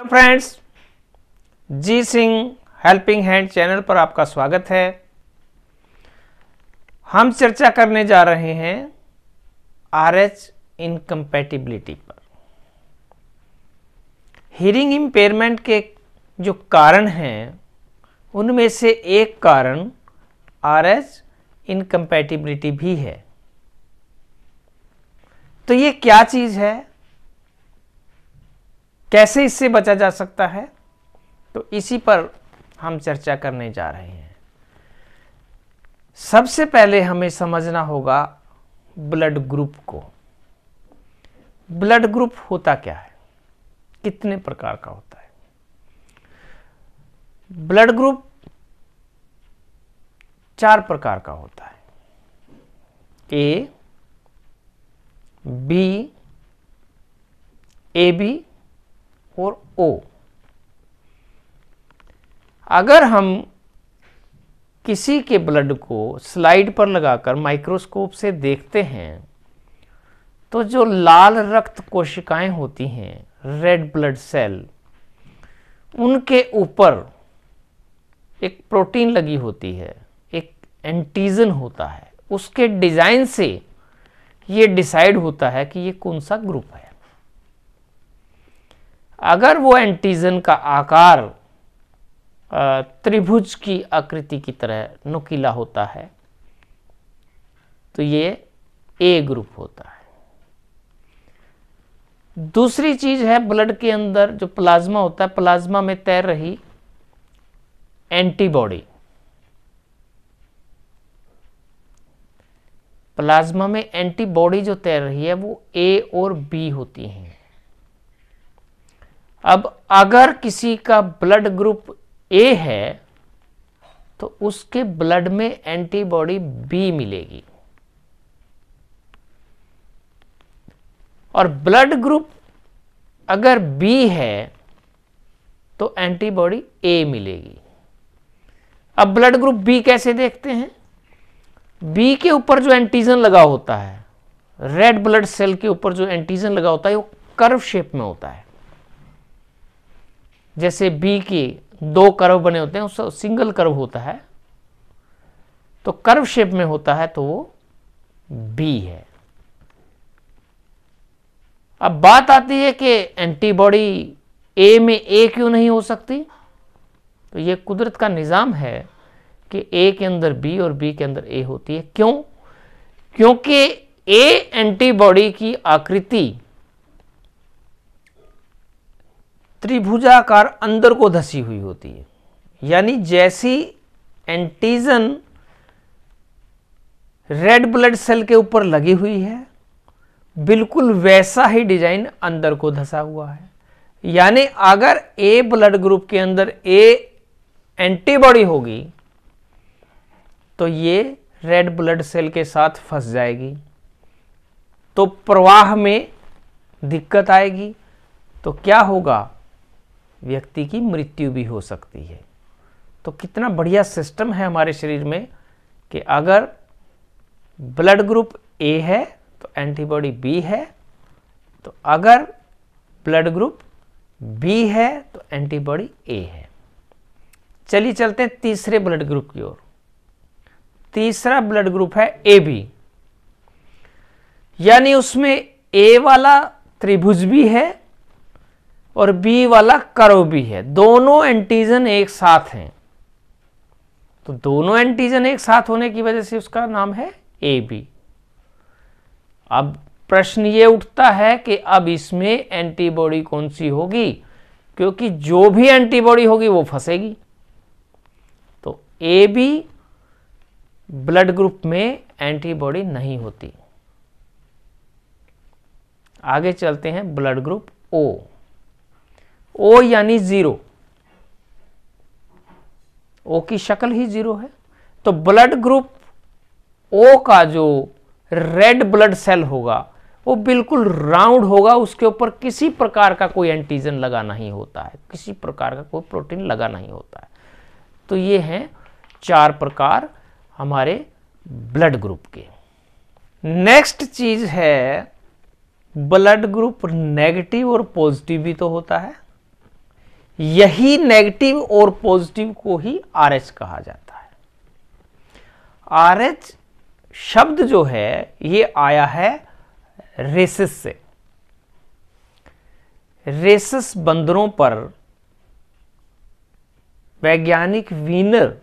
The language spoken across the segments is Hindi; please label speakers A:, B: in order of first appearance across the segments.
A: hello friends G Singh helping hand channel पर आपका स्वागत है हम चर्चा करने जा रहे हैं आर एच इनकम्पेटिबिलिटी पर हियरिंग इंपेयरमेंट के जो कारण हैं उनमें से एक कारण आर एच इनकम्पेटिबिलिटी भी है तो ये क्या चीज़ है कैसे इससे बचा जा सकता है तो इसी पर हम चर्चा करने जा रहे हैं सबसे पहले हमें समझना होगा ब्लड ग्रुप को ब्लड ग्रुप होता क्या है कितने प्रकार का होता है ब्लड ग्रुप चार प्रकार का होता है ए बी ए बी और ओ अगर हम किसी के ब्लड को स्लाइड पर लगाकर माइक्रोस्कोप से देखते हैं तो जो लाल रक्त कोशिकाएं होती हैं रेड ब्लड सेल उनके ऊपर एक प्रोटीन लगी होती है एक एंटीजन होता है उसके डिज़ाइन से ये डिसाइड होता है कि ये कौन सा ग्रुप है अगर वो एंटीजन का आकार त्रिभुज की आकृति की तरह नुकीला होता है तो ये ए ग्रुप होता है दूसरी चीज है ब्लड के अंदर जो प्लाज्मा होता है प्लाज्मा में तैर रही एंटीबॉडी प्लाज्मा में एंटीबॉडी जो तैर रही है वो ए और बी होती हैं अब अगर किसी का ब्लड ग्रुप ए है तो उसके ब्लड में एंटीबॉडी बी मिलेगी और ब्लड ग्रुप अगर बी है तो एंटीबॉडी ए मिलेगी अब ब्लड ग्रुप बी कैसे देखते हैं बी के ऊपर जो एंटीजन लगा होता है रेड ब्लड सेल के ऊपर जो एंटीजन लगा होता है वो कर्व शेप में होता है जैसे बी के दो कर्व बने होते हैं उसका सिंगल कर्व होता है तो कर्व शेप में होता है तो वो बी है अब बात आती है कि एंटीबॉडी ए में ए क्यों नहीं हो सकती तो ये कुदरत का निज़ाम है कि ए के अंदर बी और बी के अंदर ए होती है क्यों क्योंकि ए एंटीबॉडी की आकृति त्रिभुजाकार अंदर को धसी हुई होती है यानी जैसी एंटीजन रेड ब्लड सेल के ऊपर लगी हुई है बिल्कुल वैसा ही डिजाइन अंदर को धसा हुआ है यानी अगर ए ब्लड ग्रुप के अंदर ए एंटीबॉडी होगी तो ये रेड ब्लड सेल के साथ फंस जाएगी तो प्रवाह में दिक्कत आएगी तो क्या होगा व्यक्ति की मृत्यु भी हो सकती है तो कितना बढ़िया सिस्टम है हमारे शरीर में कि अगर ब्लड ग्रुप ए है तो एंटीबॉडी बी है तो अगर ब्लड ग्रुप बी है तो एंटीबॉडी ए है चलिए चलते हैं तीसरे ब्लड ग्रुप की ओर तीसरा ब्लड ग्रुप है ए बी यानी उसमें ए वाला त्रिभुज भी है और बी वाला करो भी है दोनों एंटीजन एक साथ हैं तो दोनों एंटीजन एक साथ होने की वजह से उसका नाम है ए बी अब प्रश्न ये उठता है कि अब इसमें एंटीबॉडी कौन सी होगी क्योंकि जो भी एंटीबॉडी होगी वो फंसेगी तो ए बी ब्लड ग्रुप में एंटीबॉडी नहीं होती आगे चलते हैं ब्लड ग्रुप ओ ओ यानी जीरो ओ की शक्ल ही जीरो है तो ब्लड ग्रुप ओ का जो रेड ब्लड सेल होगा वो बिल्कुल राउंड होगा उसके ऊपर किसी प्रकार का कोई एंटीजन लगा नहीं होता है किसी प्रकार का कोई प्रोटीन लगा नहीं होता है तो ये हैं चार प्रकार हमारे ब्लड ग्रुप के नेक्स्ट चीज है ब्लड ग्रुप नेगेटिव और पॉजिटिव भी तो होता है यही नेगेटिव और पॉजिटिव को ही आर एच कहा जाता है आर एच शब्द जो है ये आया है रेसिस से रेसिस बंदरों पर वैज्ञानिक वीनर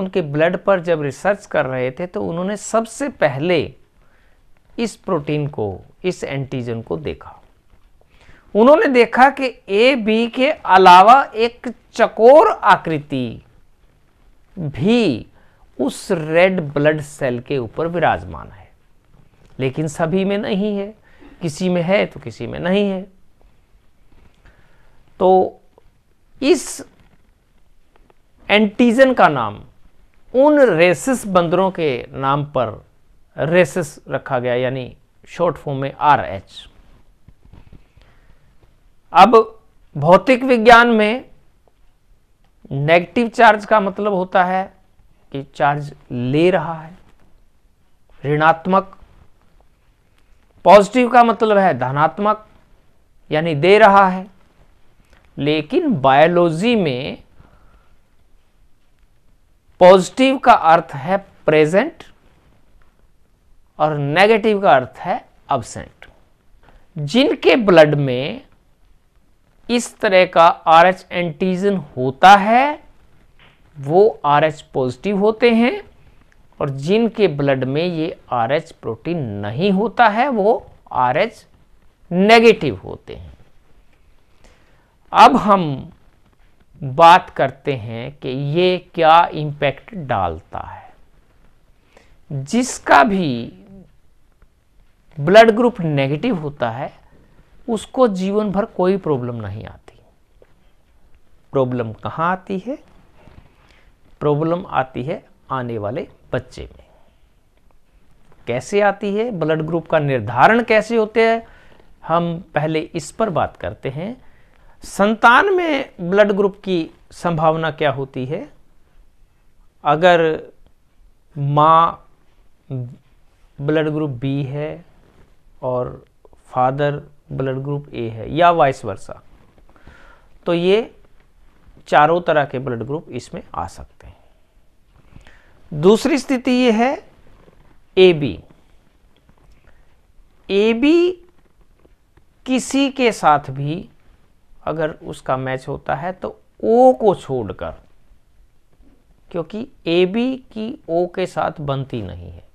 A: उनके ब्लड पर जब रिसर्च कर रहे थे तो उन्होंने सबसे पहले इस प्रोटीन को इस एंटीजन को देखा उन्होंने देखा कि ए बी के अलावा एक चकोर आकृति भी उस रेड ब्लड सेल के ऊपर विराजमान है लेकिन सभी में नहीं है किसी में है तो किसी में नहीं है तो इस एंटीजन का नाम उन रेसिस बंदरों के नाम पर रेसिस रखा गया यानी शॉर्ट फॉर्म में आर एच अब भौतिक विज्ञान में नेगेटिव चार्ज का मतलब होता है कि चार्ज ले रहा है ऋणात्मक पॉजिटिव का मतलब है धनात्मक यानी दे रहा है लेकिन बायोलॉजी में पॉजिटिव का अर्थ है प्रेजेंट और नेगेटिव का अर्थ है अब्सेंट जिनके ब्लड में इस तरह का आर एच एंटीजन होता है वो आर एच पॉजिटिव होते हैं और जिनके ब्लड में ये आर एच प्रोटीन नहीं होता है वो आर एच नेगेटिव होते हैं अब हम बात करते हैं कि ये क्या इंपैक्ट डालता है जिसका भी ब्लड ग्रुप नेगेटिव होता है उसको जीवन भर कोई प्रॉब्लम नहीं आती प्रॉब्लम कहाँ आती है प्रॉब्लम आती है आने वाले बच्चे में कैसे आती है ब्लड ग्रुप का निर्धारण कैसे होते हैं हम पहले इस पर बात करते हैं संतान में ब्लड ग्रुप की संभावना क्या होती है अगर माँ ब्लड ग्रुप बी है और फादर ब्लड ग्रुप ए है या वाइस वर्षा तो ये चारों तरह के ब्लड ग्रुप इसमें आ सकते हैं दूसरी स्थिति ये है ए बी ए बी किसी के साथ भी अगर उसका मैच होता है तो ओ को छोड़कर क्योंकि ए बी की ओ के साथ बनती नहीं है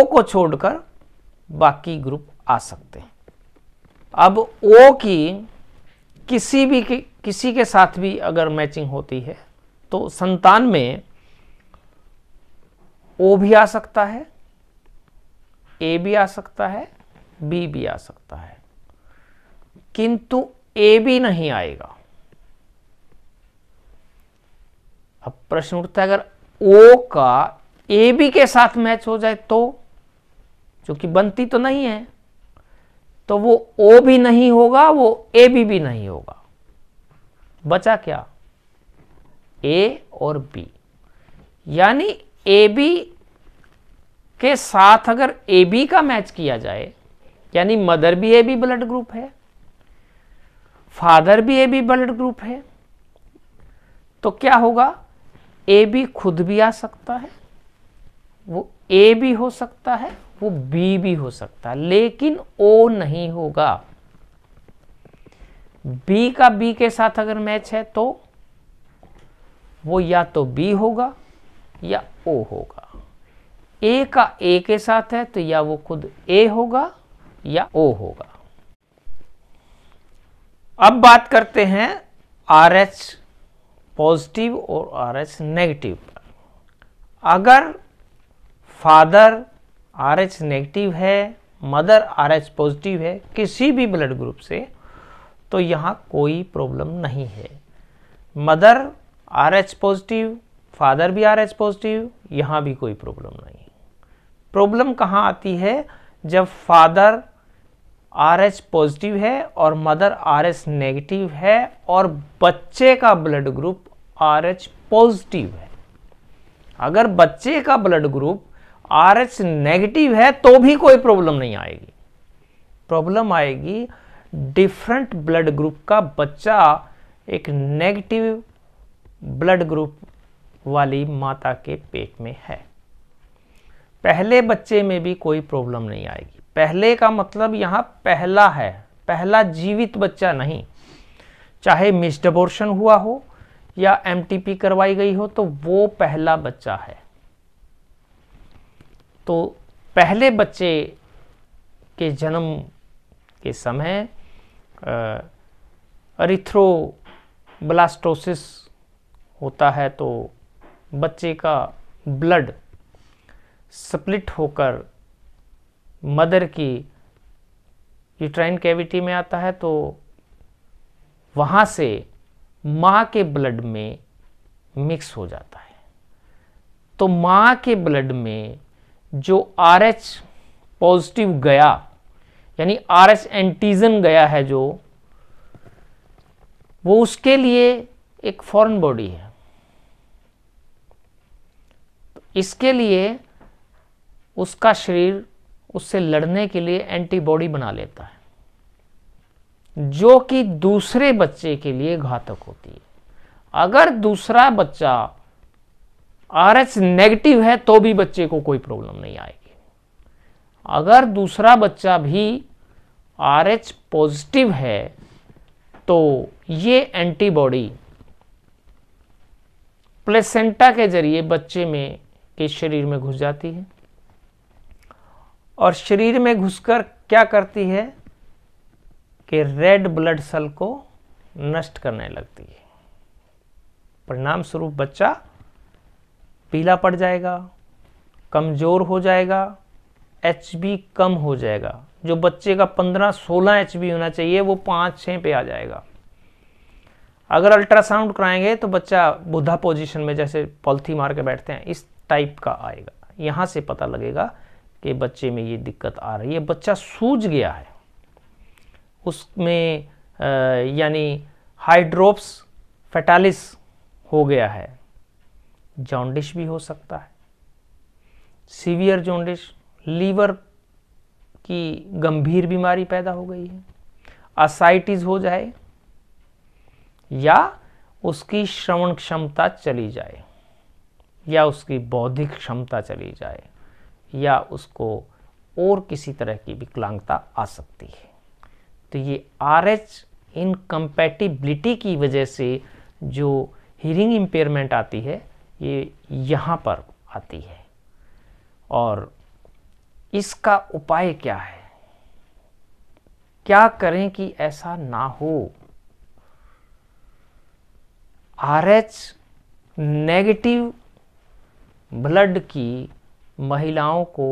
A: ओ को छोड़कर बाकी ग्रुप आ सकते हैं अब ओ की किसी भी कि, किसी के साथ भी अगर मैचिंग होती है तो संतान में ओ भी आ सकता है ए भी आ सकता है बी भी आ सकता है किंतु ए भी नहीं आएगा अब प्रश्न उठता है अगर ओ का ए बी के साथ मैच हो जाए तो क्योंकि बनती तो नहीं है तो वो ओ भी नहीं होगा वो ए बी भी नहीं होगा बचा क्या ए और बी यानी ए बी के साथ अगर ए बी का मैच किया जाए यानी मदर भी ए बी ब्लड ग्रुप है फादर भी ए बी ब्लड ग्रुप है तो क्या होगा ए बी खुद भी आ सकता है वो ए भी हो सकता है वो बी भी हो सकता है लेकिन ओ नहीं होगा बी का बी के साथ अगर मैच है तो वो या तो बी होगा या ओ होगा ए का ए के साथ है तो या वो खुद ए होगा या ओ होगा अब बात करते हैं आर एच पॉजिटिव और आर एच नेगेटिव अगर फादर आर एच नेगेटिव है मदर आर एच पॉजिटिव है किसी भी ब्लड ग्रुप से तो यहाँ कोई प्रॉब्लम नहीं है mother R H positive father भी आर एच पॉजिटिव यहाँ भी कोई प्रॉब्लम नहीं प्रॉब्लम कहाँ आती है जब फादर आर एच पॉजिटिव है और मदर आर एच नेगेटिव है और बच्चे का blood group R H positive है अगर बच्चे का blood group R H negative है तो भी कोई प्रॉब्लम नहीं आएगी प्रॉब्लम आएगी डिफरेंट ब्लड ग्रुप का बच्चा एक नेगेटिव ब्लड ग्रुप वाली माता के पेट में है पहले बच्चे में भी कोई प्रॉब्लम नहीं आएगी पहले का मतलब यहाँ पहला है पहला जीवित बच्चा नहीं चाहे मिस्ड अबोर्शन हुआ हो या एमटीपी करवाई गई हो तो वो पहला बच्चा है तो पहले बच्चे के जन्म के समय अरिथ्रोब्लास्टोसिस होता है तो बच्चे का ब्लड स्प्लिट होकर मदर की यूट्राइन कैविटी में आता है तो वहाँ से माँ के ब्लड में मिक्स हो जाता है तो माँ के ब्लड में जो आर एच पॉजिटिव गया यानी आर एच एंटीजन गया है जो वो उसके लिए एक फॉरेन बॉडी है तो इसके लिए उसका शरीर उससे लड़ने के लिए एंटीबॉडी बना लेता है जो कि दूसरे बच्चे के लिए घातक होती है अगर दूसरा बच्चा आर नेगेटिव है तो भी बच्चे को कोई प्रॉब्लम नहीं आएगी अगर दूसरा बच्चा भी आर पॉजिटिव है तो ये एंटीबॉडी प्लेसेंटा के जरिए बच्चे में के शरीर में घुस जाती है और शरीर में घुसकर क्या करती है कि रेड ब्लड सेल को नष्ट करने लगती है परिणाम स्वरूप बच्चा पीला पड़ जाएगा कमज़ोर हो जाएगा एच कम हो जाएगा जो बच्चे का पंद्रह सोलह एच होना चाहिए वो पाँच छः पे आ जाएगा अगर अल्ट्रासाउंड कराएंगे तो बच्चा बुधा पोजीशन में जैसे पॉलिथी मार के बैठते हैं इस टाइप का आएगा यहाँ से पता लगेगा कि बच्चे में ये दिक्कत आ रही है बच्चा सूज गया है उसमें यानी हाइड्रोप्स फैटालिस हो गया है जॉन्डिश भी हो सकता है सीवियर जॉन्डिश लीवर की गंभीर बीमारी पैदा हो गई है असाइटिस हो जाए या उसकी श्रवण क्षमता चली जाए या उसकी बौद्धिक क्षमता चली जाए या उसको और किसी तरह की विकलांगता आ सकती है तो ये आर एच इनकम्पैटिबिलिटी की वजह से जो हीरिंग इम्पेयरमेंट आती है ये यहाँ पर आती है और इसका उपाय क्या है क्या करें कि ऐसा ना हो आर एच नेगेटिव ब्लड की महिलाओं को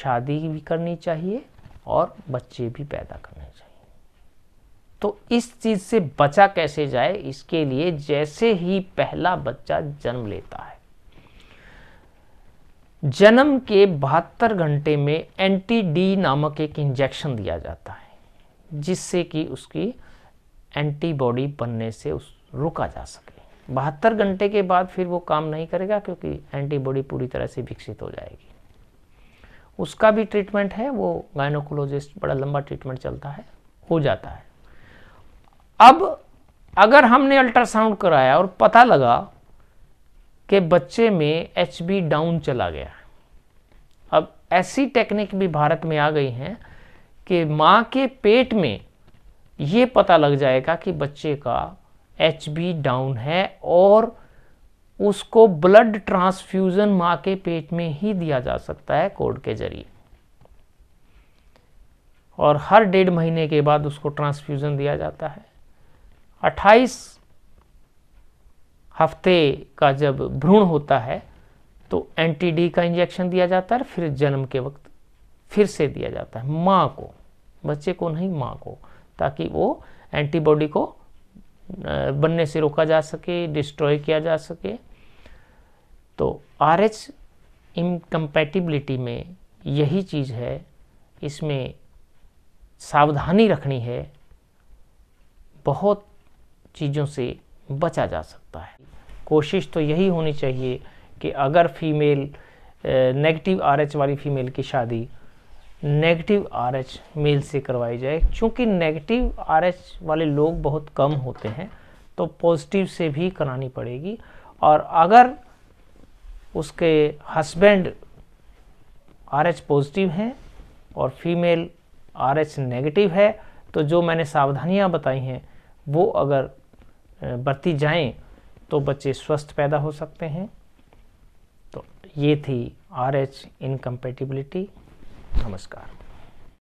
A: शादी भी करनी चाहिए और बच्चे भी पैदा करने तो इस चीज़ से बचा कैसे जाए इसके लिए जैसे ही पहला बच्चा जन्म लेता है जन्म के बहत्तर घंटे में एंटी डी नामक एक इंजेक्शन दिया जाता है जिससे कि उसकी एंटीबॉडी बनने से उस रुका जा सके बहत्तर घंटे के बाद फिर वो काम नहीं करेगा क्योंकि एंटीबॉडी पूरी तरह से विकसित हो जाएगी उसका भी ट्रीटमेंट है वो गायनोकोलॉजिस्ट बड़ा लंबा ट्रीटमेंट चलता है हो जाता है अब अगर हमने अल्ट्रासाउंड कराया और पता लगा कि बच्चे में एच डाउन चला गया अब ऐसी टेक्निक भी भारत में आ गई हैं कि माँ के पेट में ये पता लग जाएगा कि बच्चे का एच डाउन है और उसको ब्लड ट्रांसफ्यूज़न माँ के पेट में ही दिया जा सकता है कोड के जरिए और हर डेढ़ महीने के बाद उसको ट्रांसफ्यूज़न दिया जाता है अट्ठाईस हफ्ते का जब भ्रूण होता है तो एंटीडी का इंजेक्शन दिया जाता है फिर जन्म के वक्त फिर से दिया जाता है माँ को बच्चे को नहीं माँ को ताकि वो एंटीबॉडी को बनने से रोका जा सके डिस्ट्रॉय किया जा सके तो आर एच इनकम्पैटिबिलिटी में यही चीज़ है इसमें सावधानी रखनी है बहुत चीज़ों से बचा जा सकता है कोशिश तो यही होनी चाहिए कि अगर फीमेल नेगेटिव आरएच वाली फ़ीमेल की शादी नेगेटिव आरएच मेल से करवाई जाए क्योंकि नेगेटिव आरएच वाले लोग बहुत कम होते हैं तो पॉजिटिव से भी करानी पड़ेगी और अगर उसके हस्बैंड आरएच पॉजिटिव हैं और फीमेल आरएच नेगेटिव है तो जो मैंने सावधानियां बताई हैं वो अगर बरती जाएं तो बच्चे स्वस्थ पैदा हो सकते हैं तो ये थी आर एच इनकम्पेटिबिलिटी नमस्कार